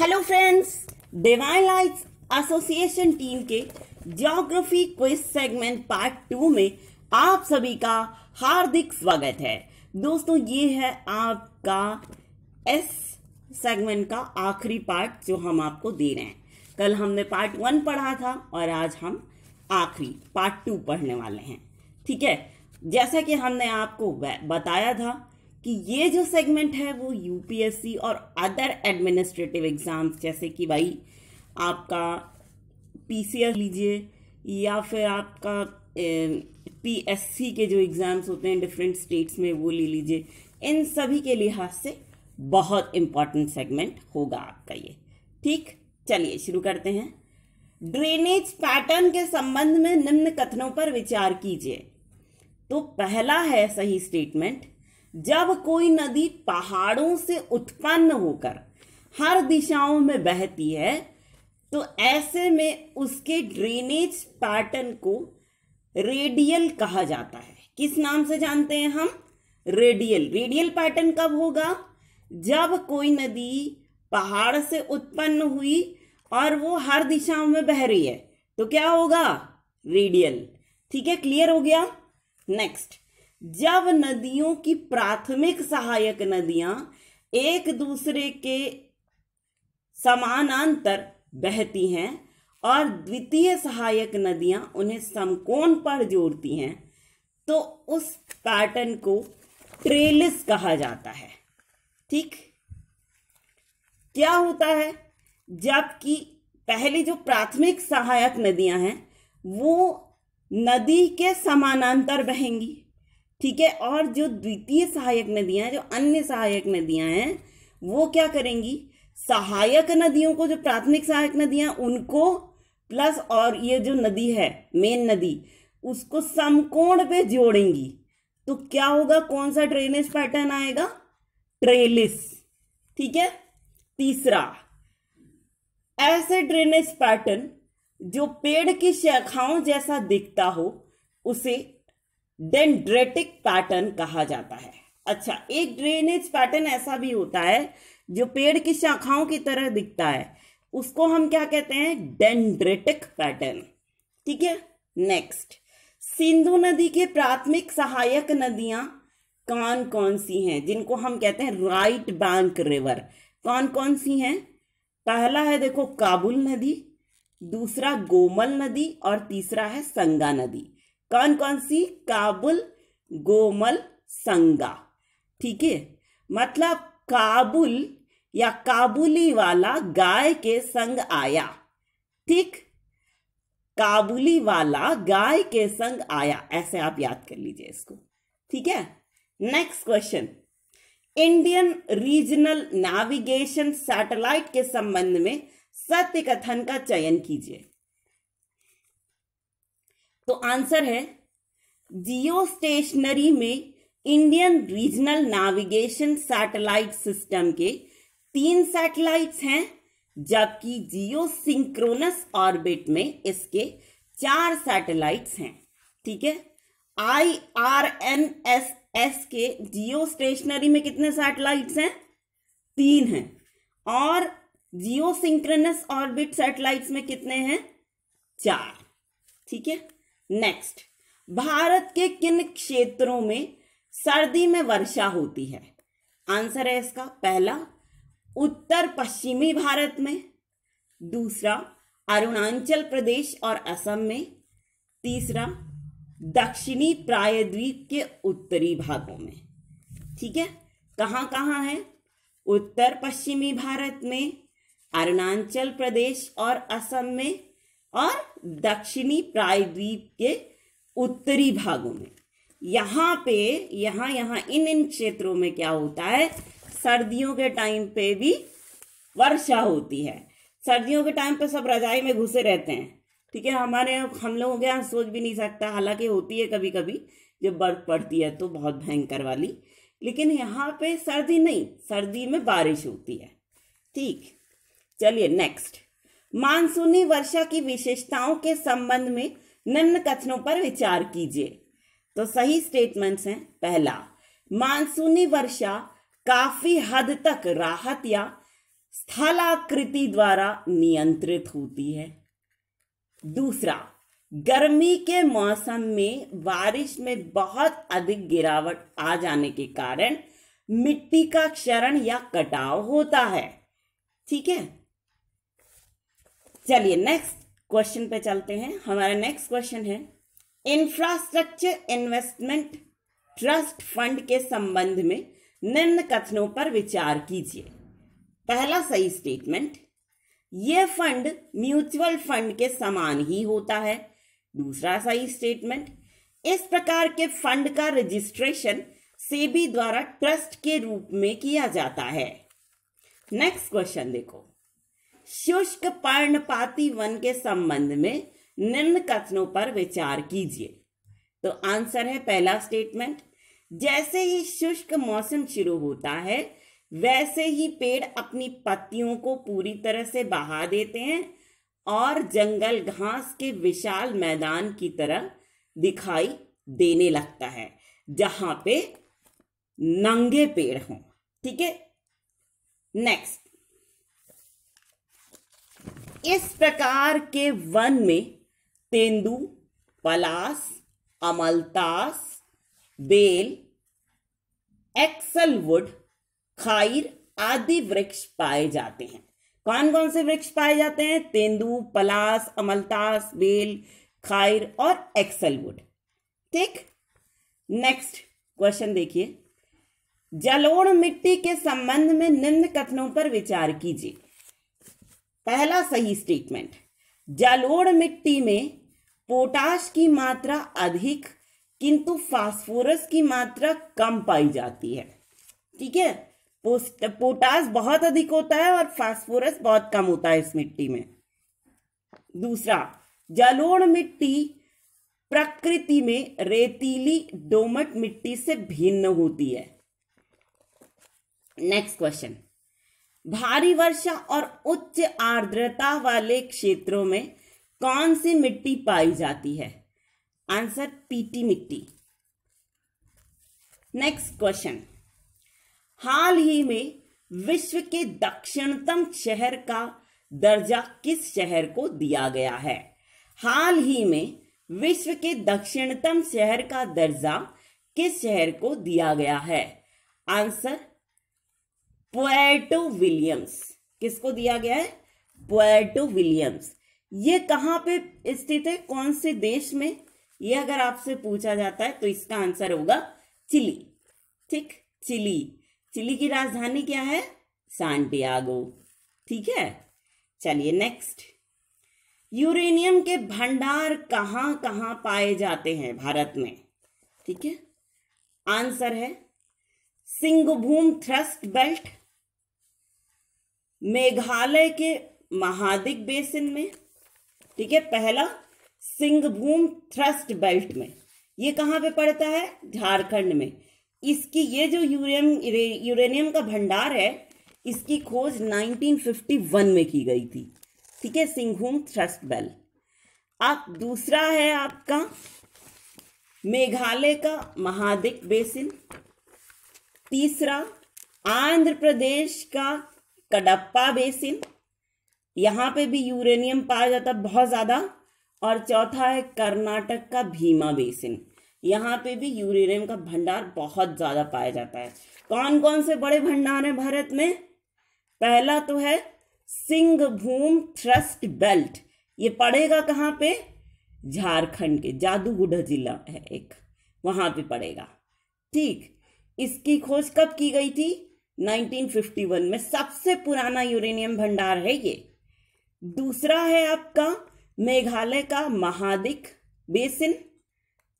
hello friends divine lights association team के geography quiz segment part two में आप सभी का हार्दिक स्वागत है दोस्तों ये है आपका एस सेगमेंट का आखिरी पार्ट जो हम आपको दे रहे हैं कल हमने पार्ट वन पढ़ा था और आज हम आखिरी पार्ट टू पढ़ने वाले हैं ठीक है जैसा कि हमने आपको बताया था कि ये जो सेगमेंट है वो यूपीएससी और अदर एडमिनिस्ट्रेटिव एग्ज़ाम्स जैसे कि भाई आपका पीसीएस लीजिए या फिर आपका पीएससी के जो एग्ज़ाम्स होते हैं डिफरेंट स्टेट्स में वो ले लीजिए इन सभी के लिहाज से बहुत इम्पॉर्टेंट सेगमेंट होगा आपका ये ठीक चलिए शुरू करते हैं ड्रेनेज पैटर्न के संबंध में निम्न कथनों पर विचार कीजिए तो पहला है सही स्टेटमेंट जब कोई नदी पहाड़ों से उत्पन्न होकर हर दिशाओं में बहती है तो ऐसे में उसके ड्रेनेज पैटर्न को रेडियल कहा जाता है किस नाम से जानते हैं हम रेडियल रेडियल पैटर्न कब होगा जब कोई नदी पहाड़ से उत्पन्न हुई और वो हर दिशाओं में बह रही है तो क्या होगा रेडियल ठीक है क्लियर हो गया नेक्स्ट जब नदियों की प्राथमिक सहायक नदियां एक दूसरे के समानांतर बहती हैं और द्वितीय सहायक नदियां उन्हें समकोण पर जोड़ती हैं तो उस पैटर्न को ट्रेलिस कहा जाता है ठीक क्या होता है जबकि पहली जो प्राथमिक सहायक नदियां हैं वो नदी के समानांतर बहेंगी ठीक है और जो द्वितीय सहायक नदियां हैं जो अन्य सहायक नदियां हैं वो क्या करेंगी सहायक नदियों को जो प्राथमिक सहायक नदियां उनको प्लस और ये जो नदी है मेन नदी उसको समकोण पे जोड़ेंगी तो क्या होगा कौन सा ड्रेनेज पैटर्न आएगा ट्रेलिस ठीक है तीसरा ऐसे ड्रेनेज पैटर्न जो पेड़ की शाखाओं जैसा दिखता हो उसे डेंड्रेटिक पैटर्न कहा जाता है अच्छा एक ड्रेनेज पैटर्न ऐसा भी होता है जो पेड़ की शाखाओं की तरह दिखता है उसको हम क्या कहते हैं डेंड्रेटिक पैटर्न ठीक है नेक्स्ट सिंधु नदी के प्राथमिक सहायक नदियां कौन कौन सी हैं जिनको हम कहते हैं राइट बैंक रिवर कौन कौन सी हैं पहला है देखो काबुल नदी दूसरा गोमल नदी और तीसरा है संगा नदी कौन कौन सी काबुल गोमल संगा ठीक है मतलब काबुल या काबुली वाला गाय के संग आया ठीक काबुली वाला गाय के संग आया ऐसे आप याद कर लीजिए इसको ठीक है next question Indian regional navigation satellite के संबंध में सत्य कथन का चयन कीजिए तो आंसर है जियो स्टेशनरी में Indian regional navigation satellite system के तीन सैटेलाइट्स हैं जबकि जियो सिंक्रोनस ऑर्बिट में इसके चार सैटेलाइट्स हैं ठीक है I R N S S के जियो स्टेशनरी में कितने सैटेलाइट्स हैं तीन हैं और जियो सिंक्रोनस ऑर्बिट सैटेलाइट्स में कितने हैं चार ठीक है नेक्स्ट भारत के किन क्षेत्रों में सर्दी में वर्षा होती है आंसर है इसका पहला उत्तर पश्चिमी भारत में दूसरा अरुणाचल प्रदेश और असम में तीसरा दक्षिणी प्रायद्वीप के उत्तरी भागों में ठीक है कहाँ कहाँ है उत्तर पश्चिमी भारत में अरुणाचल प्रदेश और असम में और दक्षिणी प्रायद्वीप के उत्तरी भागों में यहाँ पे यहाँ यहाँ इन इन क्षेत्रों में क्या होता है सर्दियों के टाइम पे भी वर्षा होती है सर्दियों के टाइम पे सब रजाई में घुसे रहते हैं ठीक है हमारे हम लोगों के यहाँ सोच भी नहीं सकता हालांकि होती है कभी कभी जब बर्फ पड़ती है तो बहुत भयंकर वाली लेकिन यहाँ पे सर्दी नहीं सर्दी में बारिश होती है ठीक चलिए नेक्स्ट मानसूनी वर्षा की विशेषताओं के संबंध में निम्न कथनों पर विचार कीजिए तो सही स्टेटमेंट्स हैं पहला मानसूनी वर्षा काफी हद तक राहत या स्थलाकृति द्वारा नियंत्रित होती है दूसरा गर्मी के मौसम में बारिश में बहुत अधिक गिरावट आ जाने के कारण मिट्टी का क्षरण या कटाव होता है ठीक है चलिए नेक्स्ट क्वेश्चन पे चलते हैं हमारा नेक्स्ट क्वेश्चन है इंफ्रास्ट्रक्चर इन्वेस्टमेंट ट्रस्ट फंड के संबंध में निम्न कथनों पर विचार कीजिए पहला सही स्टेटमेंट यह फंड म्यूचुअल फंड के समान ही होता है दूसरा सही स्टेटमेंट इस प्रकार के फंड का रजिस्ट्रेशन सेबी द्वारा ट्रस्ट के रूप में किया जाता है नेक्स्ट क्वेश्चन देखो शुष्क पर्णपाती वन के संबंध में निम्न कथनों पर विचार कीजिए तो आंसर है पहला स्टेटमेंट जैसे ही शुष्क मौसम शुरू होता है वैसे ही पेड़ अपनी पत्तियों को पूरी तरह से बहा देते हैं और जंगल घास के विशाल मैदान की तरह दिखाई देने लगता है जहां पे नंगे पेड़ हों ठीक है नेक्स्ट इस प्रकार के वन में तेंदु पलास अमलतास बेल एक्सलवुड खाइर आदि वृक्ष पाए जाते हैं कौन कौन से वृक्ष पाए जाते हैं तेंदू पलास अमलतास बेल खाइर और एक्सलवुड ठीक नेक्स्ट क्वेश्चन देखिए जलोढ़ मिट्टी के संबंध में निम्न कथनों पर विचार कीजिए पहला सही स्टेटमेंट जलोढ़ मिट्टी में पोटाश की मात्रा अधिक किंतु फास्फोरस की मात्रा कम पाई जाती है ठीक है पोटास बहुत अधिक होता है और फास्फोरस बहुत कम होता है इस मिट्टी में दूसरा जलोढ़ मिट्टी प्रकृति में रेतीली डोमट मिट्टी से भिन्न होती है नेक्स्ट क्वेश्चन भारी वर्षा और उच्च आर्द्रता वाले क्षेत्रों में कौन सी मिट्टी पाई जाती है आंसर पीटी मिट्टी नेक्स्ट क्वेश्चन हाल ही में विश्व के दक्षिणतम शहर का दर्जा किस शहर को दिया गया है हाल ही में विश्व के दक्षिणतम शहर का दर्जा किस शहर को दिया गया है आंसर पोएटो विलियम्स किसको दिया गया है पोएटो विलियम्स ये कहाँ पे स्थित है कौन से देश में ये अगर आपसे पूछा जाता है तो इसका आंसर होगा चिली ठीक चिली चिली की राजधानी क्या है सांटियागो ठीक है चलिए नेक्स्ट यूरेनियम के भंडार कहाँ कहाँ पाए जाते हैं भारत में ठीक है आंसर है सिंगभूम थ्रस्ट बेल्ट मेघालय के महादिक बेसिन में ठीक है पहला सिंहभूम थ्रस्ट बेल्ट में ये कहाँ पे पड़ता है झारखंड में इसकी ये जो यूरेनियम यूरेनियम का भंडार है इसकी खोज 1951 में की गई थी ठीक है सिंहभूम थ्रस्ट बेल्ट आप दूसरा है आपका मेघालय का महादिक बेसिन तीसरा आंध्र प्रदेश का कडप्पा बेसिन यहाँ पे भी यूरेनियम पाया जाता है बहुत ज़्यादा और चौथा है कर्नाटक का भीमा बेसिन यहाँ पे भी यूरेनियम का भंडार बहुत ज़्यादा पाया जाता है कौन कौन से बड़े भंडार हैं भारत में पहला तो है सिंहभूम थ्रस्ट बेल्ट ये पड़ेगा कहाँ पे झारखंड के जादूगुड़ा जिला है एक वहाँ पे पड़ेगा ठीक इसकी खोज कब की गई थी 1951 में सबसे पुराना यूरेनियम भंडार है ये दूसरा है आपका मेघालय का महादिक बेसिन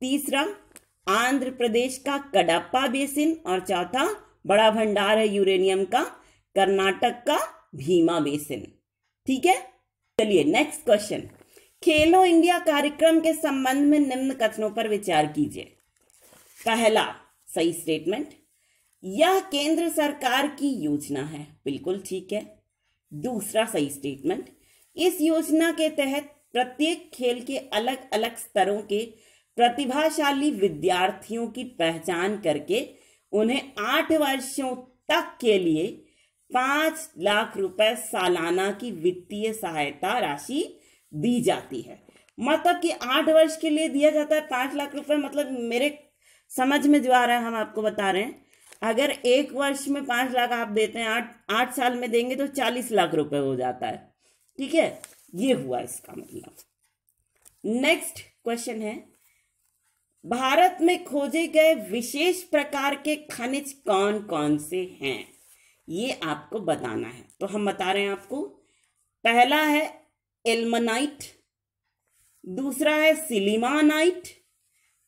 तीसरा आंध्र प्रदेश का कडप्पा बेसिन और चौथा बड़ा भंडार है यूरेनियम का कर्नाटक का भीमा बेसिन ठीक है चलिए नेक्स्ट क्वेश्चन खेलो इंडिया कार्यक्रम के संबंध में निम्न कथनों पर विचार कीजिए पहला सही स्टेटमेंट यह केंद्र सरकार की योजना है बिल्कुल ठीक है दूसरा सही स्टेटमेंट इस योजना के तहत प्रत्येक खेल के अलग अलग स्तरों के प्रतिभाशाली विद्यार्थियों की पहचान करके उन्हें आठ वर्षों तक के लिए पांच लाख रुपए सालाना की वित्तीय सहायता राशि दी जाती है मतलब कि आठ वर्ष के लिए दिया जाता है पांच लाख रुपए मतलब मेरे समझ में जो आ रहा है हम आपको बता रहे हैं अगर एक वर्ष में पांच लाख आप देते हैं आठ आठ साल में देंगे तो चालीस लाख रुपए हो जाता है ठीक है ये हुआ इसका मतलब नेक्स्ट क्वेश्चन है भारत में खोजे गए विशेष प्रकार के खनिज कौन कौन से हैं ये आपको बताना है तो हम बता रहे हैं आपको पहला है एलमनाइट दूसरा है सिलीमानाइट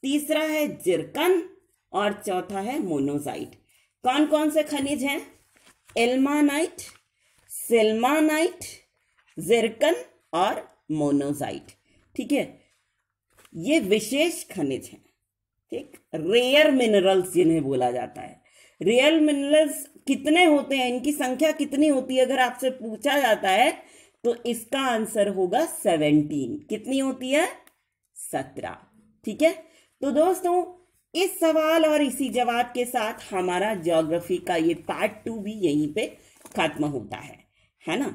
तीसरा है जिरकन और चौथा है मोनोजाइट कौन कौन से खनिज हैं एल्मानाइट सेल्मानाइट जेरकन और मोनोजाइट ठीक है ये विशेष खनिज हैं ठीक रेयर मिनरल्स जिन्हें बोला जाता है रेयर मिनरल्स कितने होते हैं इनकी संख्या कितनी होती है अगर आपसे पूछा जाता है तो इसका आंसर होगा सेवनटीन कितनी होती है सत्रह ठीक है तो दोस्तों इस सवाल और इसी जवाब के साथ हमारा ज्योग्राफी का ये पार्ट टू भी यहीं पे खत्म होता है है ना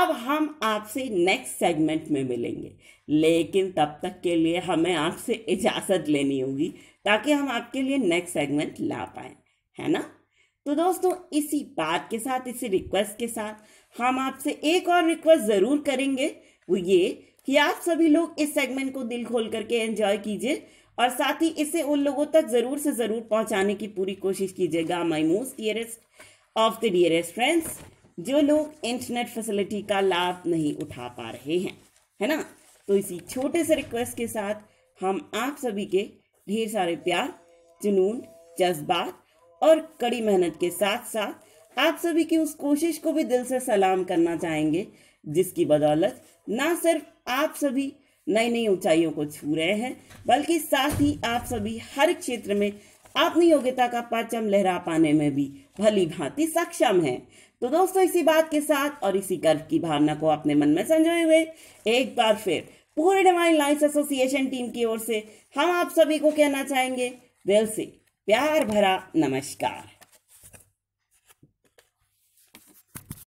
अब हम आपसे नेक्स्ट सेगमेंट में मिलेंगे लेकिन तब तक के लिए हमें आपसे इजाज़त लेनी होगी ताकि हम आपके लिए नेक्स्ट सेगमेंट ला पाए है ना तो दोस्तों इसी बात के साथ इसी रिक्वेस्ट के साथ हम आपसे एक और रिक्वेस्ट ज़रूर करेंगे वो ये कि आप सभी लोग इस सेगमेंट को दिल खोल करके एंजॉय कीजिए और साथ ही इसे उन लोगों तक ज़रूर से ज़रूर पहुंचाने की पूरी कोशिश कीजिएगा my most dearest of the dearest friends जो लोग इंटरनेट फैसिलिटी का लाभ नहीं उठा पा रहे हैं है ना तो इसी छोटे से रिक्वेस्ट के साथ हम आप सभी के ढेर सारे प्यार जुनून जज्बात और कड़ी मेहनत के साथ साथ आप सभी की उस कोशिश को भी दिल से सलाम करना चाहेंगे जिसकी बदौलत ना सिर्फ आप सभी नई नई ऊंचाइयों को छू रहे हैं बल्कि साथ ही आप सभी हर क्षेत्र में अपनी योग्यता का परचम लहरा पाने में भी भली भांति सक्षम है तो दोस्तों इसी बात के साथ और इसी गर्व की भावना को अपने मन में संजोए हुए एक बार फिर पूरे डिवाइन लाइन्स एसोसिएशन टीम की ओर से हम आप सभी को कहना चाहेंगे दिल से प्यार भरा नमस्कार